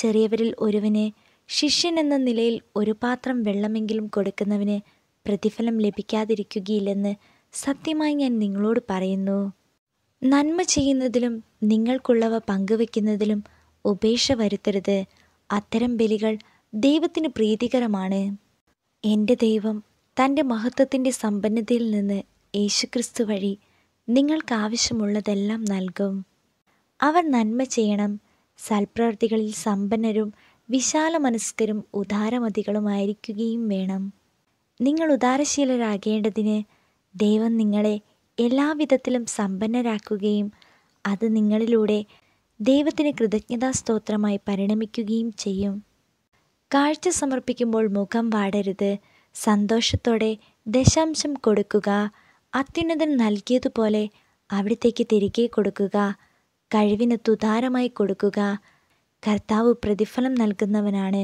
ചെറിയവരിൽ ഒരുവനെ ശിഷ്യൻ എന്ന നിലയിൽ ഒരു പാത്രം വെള്ളമെങ്കിലും കൊടുക്കുന്നവന് പ്രതിഫലം ലഭിക്കാതിരിക്കുകയില്ലെന്ന് സത്യമായി ഞാൻ നിങ്ങളോട് പറയുന്നു നന്മ ചെയ്യുന്നതിലും നിങ്ങൾക്കുള്ളവ പങ്കുവെക്കുന്നതിലും ഉപേക്ഷ വരുത്തരുത് അത്തരം ബലികൾ ദൈവത്തിന് പ്രീതികരമാണ് എൻ്റെ ദൈവം തൻ്റെ മഹത്വത്തിൻ്റെ സമ്പന്നതയിൽ നിന്ന് യേശുക്രിസ്തു വഴി നിങ്ങൾക്ക് ആവശ്യമുള്ളതെല്ലാം നൽകും അവർ നന്മ ചെയ്യണം സൽപ്രവൃത്തികളിൽ സമ്പന്നരും വിശാല മനസ്കരും ഉദാരമതികളുമായിരിക്കുകയും വേണം നിങ്ങൾ ഉദാരശീലരാകേണ്ടതിന് ദൈവം നിങ്ങളെ എല്ലാവിധത്തിലും സമ്പന്നരാക്കുകയും അത് നിങ്ങളിലൂടെ ദൈവത്തിന് കൃതജ്ഞതാ സ്തോത്രമായി പരിണമിക്കുകയും ചെയ്യും കാഴ്ച സമർപ്പിക്കുമ്പോൾ മുഖം വാടരുത് സന്തോഷത്തോടെ ദശാംശം കൊടുക്കുക അത്യുന്നതൻ നൽകിയതുപോലെ അവിടത്തേക്ക് തിരികെ കൊടുക്കുക കഴിവിന് തുതാരമായി കൊടുക്കുക കർത്താവ് പ്രതിഫലം നൽകുന്നവനാണ്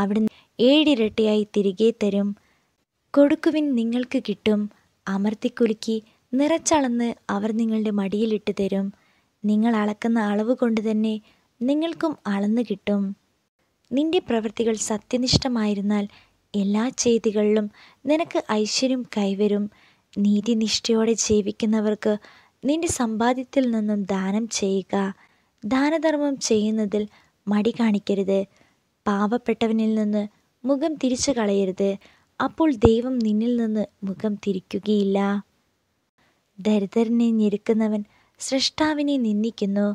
അവിടുന്ന് ഏഴിരട്ടിയായി തിരികെ തരും കൊടുക്കുവിൻ നിങ്ങൾക്ക് കിട്ടും അമർത്തിക്കുലുക്കി നിറച്ചളന്ന് അവർ നിങ്ങളുടെ മടിയിലിട്ട് തരും നിങ്ങൾ അളക്കുന്ന അളവ് കൊണ്ട് തന്നെ നിങ്ങൾക്കും അളന്നു കിട്ടും നിന്റെ പ്രവൃത്തികൾ സത്യനിഷ്ഠമായിരുന്നാൽ എല്ലാ ചെയ്തികളിലും നിനക്ക് ഐശ്വര്യം കൈവരും നീതിനിഷ്ഠയോടെ ജീവിക്കുന്നവർക്ക് നിന്റെ സമ്പാദ്യത്തിൽ നിന്നും ദാനം ചെയ്യുക ദാനധർമ്മം ചെയ്യുന്നതിൽ മടി കാണിക്കരുത് പാവപ്പെട്ടവനിൽ നിന്ന് മുഖം തിരിച്ചു കളയരുത് അപ്പോൾ ദൈവം നിന്നിൽ നിന്ന് മുഖം തിരിക്കുകയില്ല ദരിദ്രനെ ഞെരുക്കുന്നവൻ സൃഷ്ടാവിനെ നിന്ദിക്കുന്നു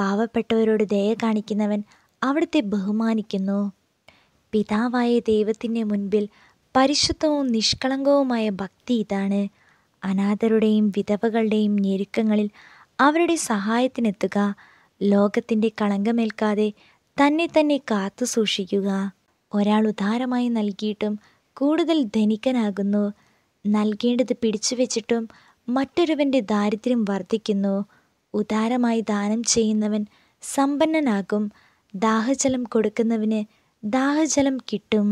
പാവപ്പെട്ടവരോട് ദയ കാണിക്കുന്നവൻ അവിടുത്തെ ബഹുമാനിക്കുന്നു പിതാവായ ദൈവത്തിൻ്റെ മുൻപിൽ പരിശുദ്ധവും നിഷ്കളങ്കവുമായ ഭക്തി ഇതാണ് അനാഥരുടെയും വിധവകളുടെയും ഞെരുക്കങ്ങളിൽ അവരുടെ സഹായത്തിനെത്തുക ലോകത്തിൻ്റെ കളങ്കമേൽക്കാതെ തന്നെ തന്നെ കാത്തു സൂക്ഷിക്കുക ഒരാൾ ഉദാരമായി നൽകിയിട്ടും കൂടുതൽ ധനികനാകുന്നു നൽകേണ്ടത് പിടിച്ചു വെച്ചിട്ടും മറ്റൊരുവൻ്റെ ദാരിദ്ര്യം വർദ്ധിക്കുന്നു ഉദാരമായി ദാനം ചെയ്യുന്നവൻ സമ്പന്നനാകും ദാഹജലം കൊടുക്കുന്നവന് ദാഹജലം കിട്ടും